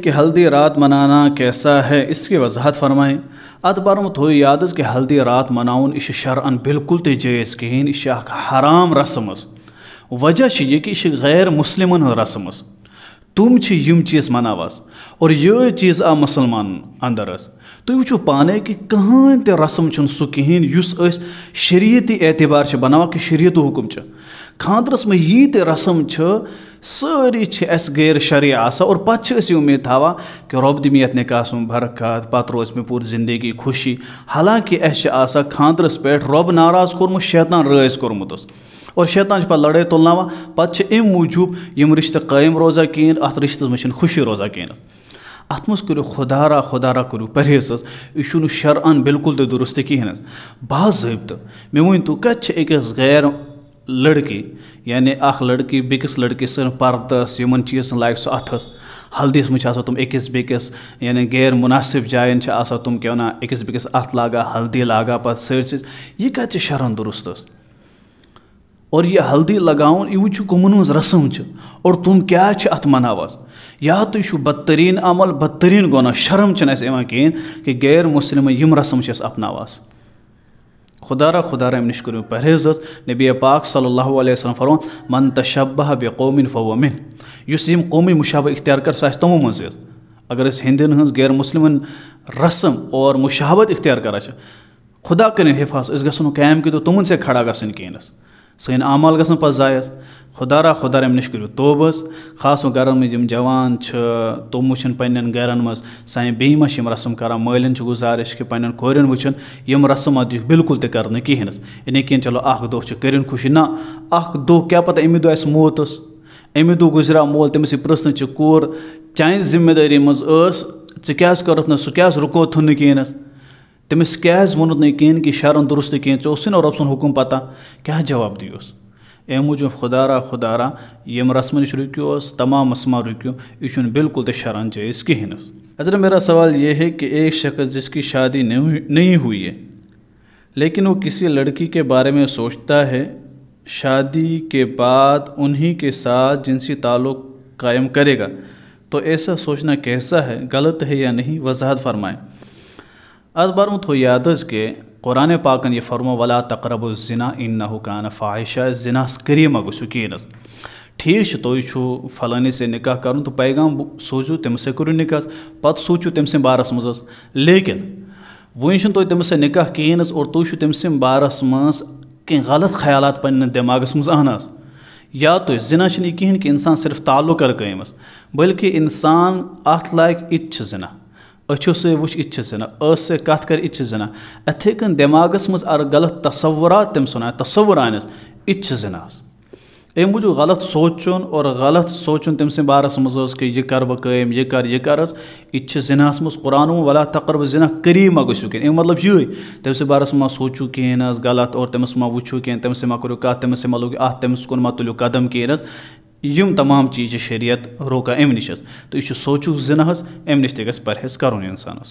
कि हल्दी रात मनाना कैसा है इसकी वजाहत फरमाएँ अतबरम थो तो याद कि हल्दी रात मनाउन इस शरअन बिल्कुल ते जैज़ कहें इस हराम रस्म वजह से यह कि इस गैर मुस्लिम रस्म तुम यम चीज़ मनावास और ये चीज़ आ मुसलमान अंदर तुम वो पाने कि कहें ते रस्म सू कहें शरीयती एतबार बनावा कि शरीयत हुकुम खानदरस में यी ते रस्म سٲری چھِ اَسہِ غیر شرعی آسان اور پَتہٕ چھِ أسۍ یہِ اُمید تھاوان کہِ رۄب دِ مےٚ یَتھ نِکاحَس منٛز برکات پَتہٕ روزِ مےٚ پوٗرٕ زندگی خوشی حالانکہِ اَسہِ چھِ آسان خانٛدرَس پٮ۪ٹھ رۄب ناراض کوٚرمُت شیطان رٲضۍ کوٚرمُت اوس اور شیطان چھِ پَتہٕ لڑٲے تُلناوان پَتہٕ چھِ اَمہِ موٗجوٗب یِم رِشتہٕ قٲیِم روزان کِہیٖنۍ اَتھ رِشتَس منٛز چھِنہٕ خوشی روزان کِہیٖنۍ اَتھ منٛز کٔرِو خۄدا را خۄدا را کٔرِو پرہیز حظ یہِ چھُنہٕ شرعن بِلکُل تہِ دُرُست کِہیٖنۍ حظ باضٲبطہٕ مےٚ ؤنۍتو کَتہِ چھِ أکِس غیر लड़की यानी अख लड़की बेकस लड़की सर्दस यम चीज लाग सो अथस हल्दीस मा तुम अकस बेकस यानी गैर मुनासिब जान तुम क्या वन अकस बेकस अत लागा हल्दी लागा पे सर्स यह कत शरण दुरुस्त और यह हल्दी लगा कमन रस्म और तुम क्या अत मन या तो तु बदतरीन अमल बदतरीन गुना शर्म चाहिए कहें कि गैर मुस्लिम यम रस्म अपना वास। खुदा खुदा रा निश कर परहेज नबी पाक सल्ला वसलम फरमान मन तशबह बे कौमिन फवमिन इस कौमी मुशाबह इख्तियार कर सह तमो मज अगर हिंदन हज गैर मुस्लिम रस्म और मुशाबत इख्तियार करान खुदा कर हिफाज गो कैम के तो तुम से खड़ा गसन कहें सन आमाल ग पाया खुदा रा खुदा अमनिश करू तोब खास घर यम जवान तम वन पन्न घर मज सान बे मे रस्म कर मालन गुजारिश कि पन्न कोरन वन रस्म अत बिल्कुल तक कर कहें यानी कि चलो अख कर खुशी ना अख क्या पता अमी दह मौत अमी दु गुजरा मोल तमस प्रश्न चे कोर चान जिम्मेदारी मज क्या कर ना सह क्या रुको थुन कहें तमस क्या वोन कहें कि शरण दुरुस्त कहें ऐसे रब सुन हुकुम पता क्या जवाब दियोस امہِ मूजूब खुदा را خۄدا را یِم رسمن तमाम رُکِو حظ تمام مسما رُکِو یہِ چھُنہٕ بِلکُل تہِ मेरा सवाल यह है कि एक शख्स जिसकी शादी नहीं हुई है लेकिन वो किसी लड़की के बारे में सोचता है शादी के बाद उन्हीं के साथ जिनसी ताल्लुक़ कायम करेगा तो ऐसा सोचना कैसा है गलत है या नहीं वजाहत फरमाएँ अखबार मुत यादज के ഖുറാനെ പാക്കൻ ഈ ഫർമ വല തക്രബു സിന ഇന്ന ഹുക്കാന फ़ाहिशा സിന സ്ക്രീമ ഗുസു कीनस ठीक तुम फलानी से निकाह कर तो पैगाम सूझू तम से करू निकाह पत् सूचू तम सद बारस मज लेकिन वो तुम तम से निकाह कहें और तुम तो तम सद बारस मज गलत ख्याल पे दिमागस मज अहन या तो जिना कहें कि इंसान सिर्फ ताल्लुक कर कमस बल्कि इंसान अत लायक इत जिना अचो से वुच इत जनान से कत कर इत जनान इथे कन दिमागस मज अर गलत तस्वुरा तम वन तस्वुर आनस इत जनान अमे मूजूब गलत सोचन और गलत सोचन तम सद बारस मज कि यह कर बम यह कर यह कर यह जिनास मज कुरान वला तकरब जिना करी मा गो कह मतलब ये तम सद बारस मा सोचू कहें गलत और तमस मा वो कहें तमस मा करो कत तमस मा लोग अत तमस कुन मा तुलू कदम कहें यम तमाम चीज शरीत रोका अम नश तो यह सोचु जिनहस अम नश तह परहेज कर इंसानस